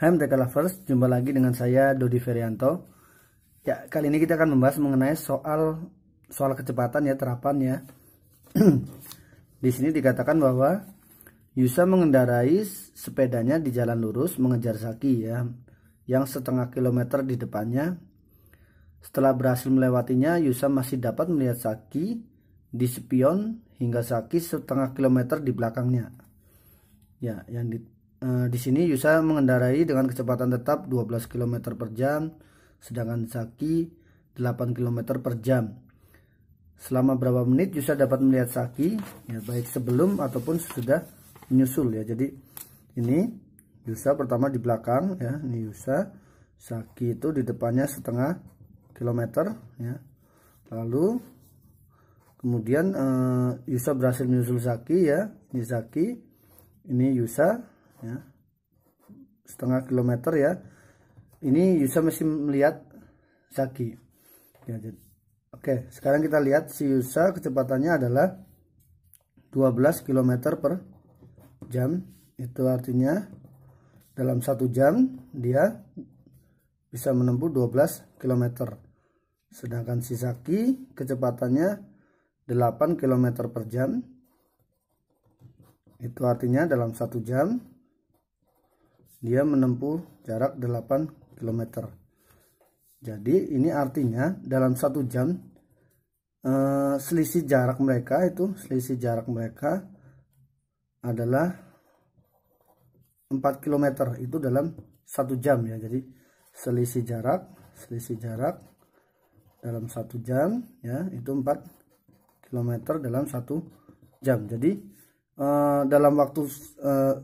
Hai mereka Lovers, jumpa lagi dengan saya Dodi Ferianto Ya, kali ini kita akan membahas mengenai soal soal kecepatan ya, terapan ya Di sini dikatakan bahwa Yusa mengendarai sepedanya di jalan lurus mengejar Saki ya Yang setengah kilometer di depannya Setelah berhasil melewatinya, Yusa masih dapat melihat Saki di spion hingga Saki setengah kilometer di belakangnya. Ya, yang di, Eh, di sini Yusa mengendarai dengan kecepatan tetap 12 km per jam, sedangkan Saki 8 km per jam. Selama berapa menit Yusa dapat melihat Saki, ya, baik sebelum ataupun sudah menyusul ya. Jadi ini Yusa pertama di belakang ya, ini Yusa, Saki itu di depannya setengah kilometer ya. Lalu kemudian uh, Yusa berhasil menyusul Saki ya, ini Saki, ini Yusa, ya. setengah kilometer ya ini Yusa masih melihat Zaki ya, jadi, oke sekarang kita lihat si Yusa kecepatannya adalah 12 km per jam itu artinya dalam satu jam dia bisa menempuh 12 km sedangkan si Zaki kecepatannya 8 km per jam itu artinya dalam satu jam dia menempuh jarak 8 km. Jadi ini artinya dalam satu jam eh, selisih jarak mereka itu selisih jarak mereka adalah 4 km itu dalam satu jam ya. Jadi selisih jarak selisih jarak dalam satu jam ya itu 4 km dalam satu jam. Jadi eh, dalam waktu eh,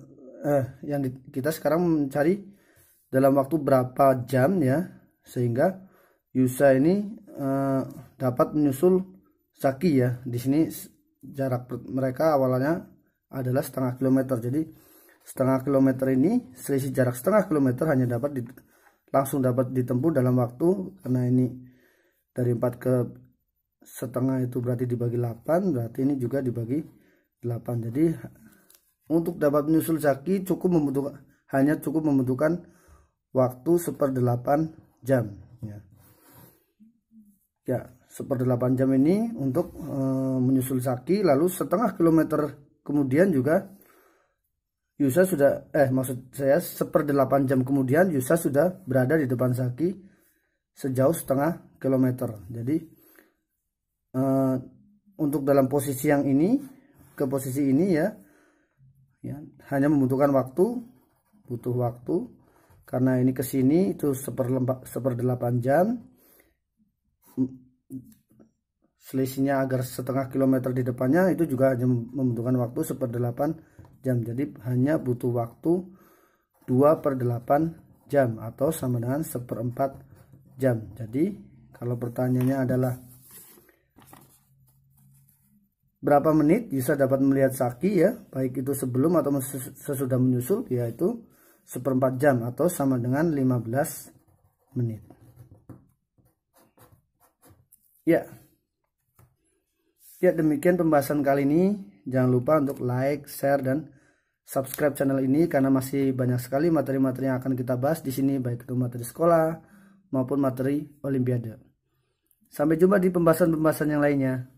eh, yang kita sekarang mencari dalam waktu berapa jam ya sehingga Yusa ini eh, dapat menyusul Saki ya di sini jarak mereka awalnya adalah setengah kilometer jadi setengah kilometer ini selisih jarak setengah kilometer hanya dapat di, langsung dapat ditempuh dalam waktu karena ini dari 4 ke setengah itu berarti dibagi 8 berarti ini juga dibagi 8 jadi untuk dapat menyusul Zaki cukup membutuhkan hanya cukup membutuhkan waktu seperdelapan jam. Ya, ya seperdelapan jam ini untuk e, menyusul Zaki Lalu setengah kilometer kemudian juga Yusa sudah eh maksud saya seperdelapan jam kemudian Yusa sudah berada di depan Zaki sejauh setengah kilometer. Jadi e, untuk dalam posisi yang ini ke posisi ini ya ya hanya membutuhkan waktu butuh waktu karena ini ke sini itu seperdelapan jam selisihnya agar setengah kilometer di depannya itu juga hanya membutuhkan waktu seperdelapan jam jadi hanya butuh waktu 2 per 8 jam atau sama dengan seperempat jam jadi kalau pertanyaannya adalah berapa menit bisa dapat melihat saki ya, baik itu sebelum atau sesudah menyusul yaitu seperempat jam atau sama dengan 15 menit. Ya. Ya demikian pembahasan kali ini. Jangan lupa untuk like, share dan subscribe channel ini karena masih banyak sekali materi-materi yang akan kita bahas di sini baik itu materi sekolah maupun materi olimpiade. Sampai jumpa di pembahasan-pembahasan yang lainnya.